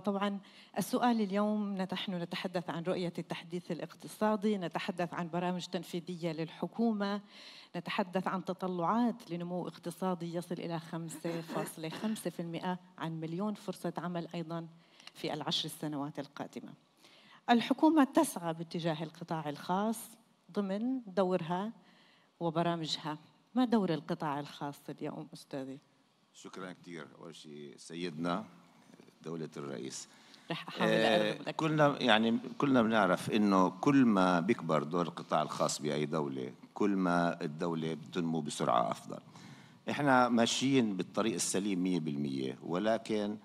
طبعا السؤال اليوم نحن نتحدث عن رؤية التحديث الاقتصادي نتحدث عن برامج تنفيذية للحكومة نتحدث عن تطلعات لنمو اقتصادي يصل إلى 5.5% عن مليون فرصة عمل أيضا في العشر السنوات القادمة الحكومة تسعى باتجاه القطاع الخاص ضمن دورها وبرامجها ما دور القطاع الخاص اليوم أستاذي؟ شكرا كثير أول شيء سيدنا دولة الرئيس رح أحاول آه، كلنا يعني كلنا بنعرف إنه كل ما بيكبر دور القطاع الخاص بأي دولة كل ما الدولة بتنمو بسرعة أفضل إحنا ماشيين بالطريق السليم 100% ولكن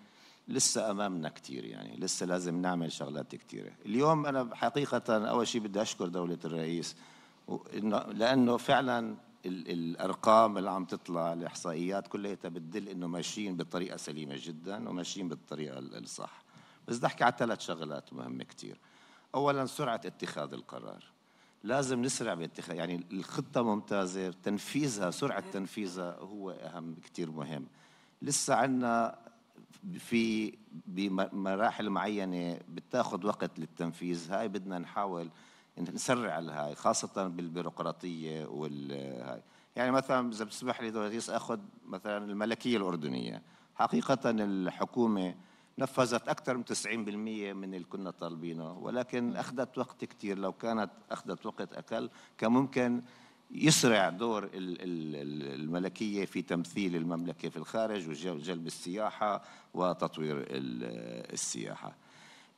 لسه امامنا كثير يعني لسه لازم نعمل شغلات كثيره اليوم انا حقيقه اول شيء بدي اشكر دوله الرئيس لانه فعلا الارقام اللي عم تطلع الاحصائيات كلها بتدل انه ماشيين بطريقه سليمه جدا وماشيين بالطريقه الصح بس بدي احكي على ثلاث شغلات مهمه كثير اولا سرعه اتخاذ القرار لازم نسرع باتخاذ يعني الخطه ممتازه تنفيذها سرعه تنفيذها هو اهم كثير مهم لسه عندنا في بمراحل معينه بتاخذ وقت للتنفيذ هاي بدنا نحاول انه نسرع الهاي خاصه بالبيروقراطيه والهاي يعني مثلا اذا بتسمح لي دوريس اخذ مثلا الملكيه الاردنيه حقيقه الحكومه نفذت اكثر من 90% من اللي كنا طالبينه ولكن اخذت وقت كثير لو كانت اخذت وقت اقل كان ممكن يسرع دور الملكيه في تمثيل المملكه في الخارج وجلب السياحه وتطوير السياحه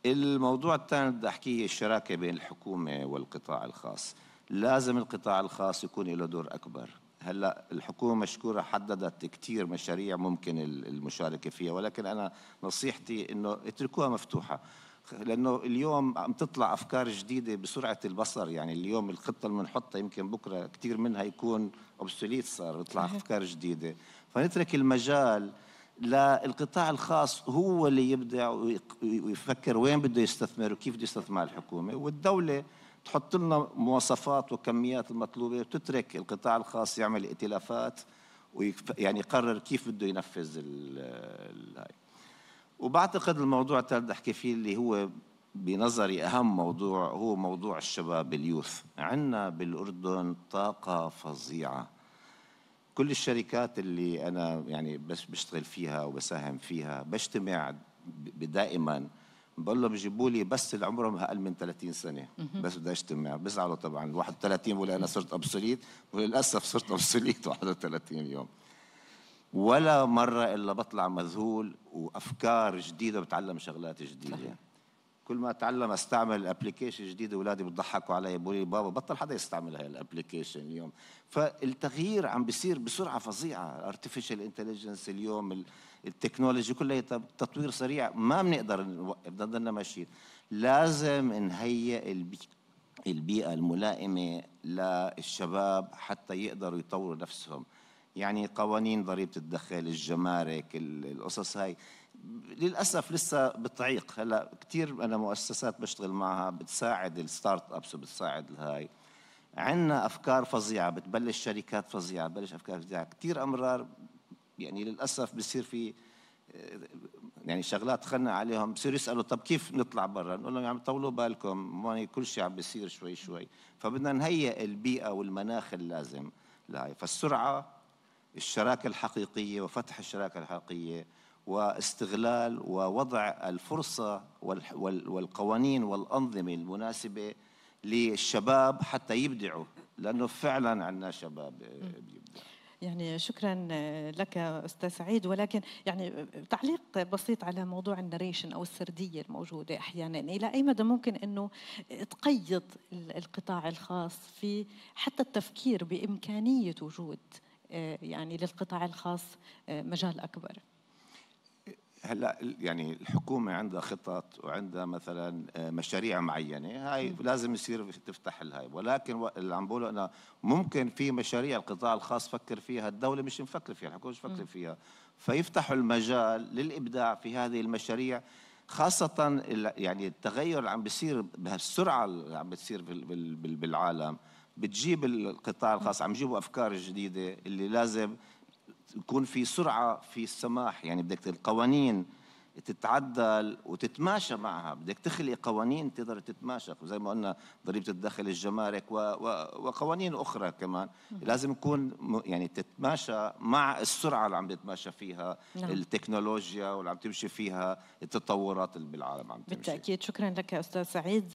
الموضوع الثاني بدي احكيه الشراكه بين الحكومه والقطاع الخاص لازم القطاع الخاص يكون له دور اكبر هلا الحكومه مشكوره حددت كثير مشاريع ممكن المشاركه فيها ولكن انا نصيحتي انه اتركوها مفتوحه لانه اليوم عم تطلع افكار جديده بسرعه البصر يعني اليوم الخطه اللي بنحطها يمكن بكره كثير منها يكون اوبسوليت صار بيطلع افكار جديده فنترك المجال للقطاع الخاص هو اللي يبدع ويفكر وين بده يستثمر وكيف بده يستثمر الحكومه والدوله تحط لنا مواصفات وكميات المطلوبه وتترك القطاع الخاص يعمل ائتلافات ويعني يقرر كيف بده ينفذ هاي وبعتقد الموضوع الثالث بدي احكي فيه اللي هو بنظري اهم موضوع هو موضوع الشباب اليوث عندنا بالاردن طاقه فظيعه كل الشركات اللي انا يعني بس بشتغل فيها وبساهم فيها بجتمع دائما بقول لهم جيبوا لي بس اللي عمرهم اقل من 30 سنه بس بدي اجتمع بزعلوا طبعا ال 31 بقول انا صرت ابسوليت وللاسف صرت ابسوليت 31 يوم ولا مره الا بطلع مذهول وافكار جديده وبتعلم شغلات جديده كل ما اتعلم استعمل ابلكيشن جديد اولادي بيضحكوا علي بيقولوا لي بابا بطل حدا يستعمل هاي الابلكيشن اليوم فالتغيير عم بيصير بسرعه فظيعه ارتفيشال انتليجنس اليوم التكنولوجي كلها تطوير سريع ما بنقدر نوقف بدنا ماشيين لازم نهيئ البيئه البيئة الملائمة للشباب حتى يقدروا يطوروا نفسهم يعني قوانين ضريبة الدخل الجمارك القصص هاي للاسف لسه بتعيق هلا كثير انا مؤسسات بشتغل معها بتساعد الستارت ابس وبتساعد الهاي عندنا افكار فظيعه بتبلش شركات فظيعه بتبلش افكار فظيعه كثير امرار يعني للاسف بصير في يعني شغلات خلنا عليهم بصيروا يسالوا طب كيف نطلع برا نقول لهم عم يعني طولوا بالكم هون كل شيء عم بيصير شوي شوي فبدنا نهيئ البيئه والمناخ اللازم لهي فالسرعه الشراكه الحقيقيه وفتح الشراكه الحقيقيه واستغلال ووضع الفرصة والقوانين والأنظمة المناسبة للشباب حتى يبدعوا لأنه فعلا عندنا شباب بيبدعوا يعني شكرا لك استاذ سعيد ولكن يعني تعليق بسيط على موضوع النريشن او السرديه الموجوده احيانا الى اي مدى ممكن انه تقيد القطاع الخاص في حتى التفكير بامكانيه وجود آه، يعني للقطاع الخاص آه، مجال اكبر هلا يعني الحكومه عندها خطط وعندها مثلا آه، مشاريع معينه هاي لازم يصير تفتح الهاي ولكن اللي عم بقوله انا ممكن في مشاريع القطاع الخاص فكر فيها الدوله مش مفكر فيها الحكومه مش مفكر فيها فيفتحوا المجال للابداع في هذه المشاريع خاصة يعني التغير اللي عم بيصير بهالسرعة اللي عم بتصير بالعالم بتجيب القطاع الخاص عم يجيبوا أفكار جديدة اللي لازم يكون في سرعه في السماح يعني بدك القوانين تتعدل وتتماشى معها بدك تخلق قوانين تقدر تتماشى زي ما قلنا ضريبه الدخل الجمارك و... و... وقوانين اخرى كمان لازم يكون يعني تتماشى مع السرعه اللي عم تتماشى فيها نعم. التكنولوجيا واللي عم تمشي فيها التطورات اللي بالعالم عم تمشي بالتاكيد شكرا لك استاذ سعيد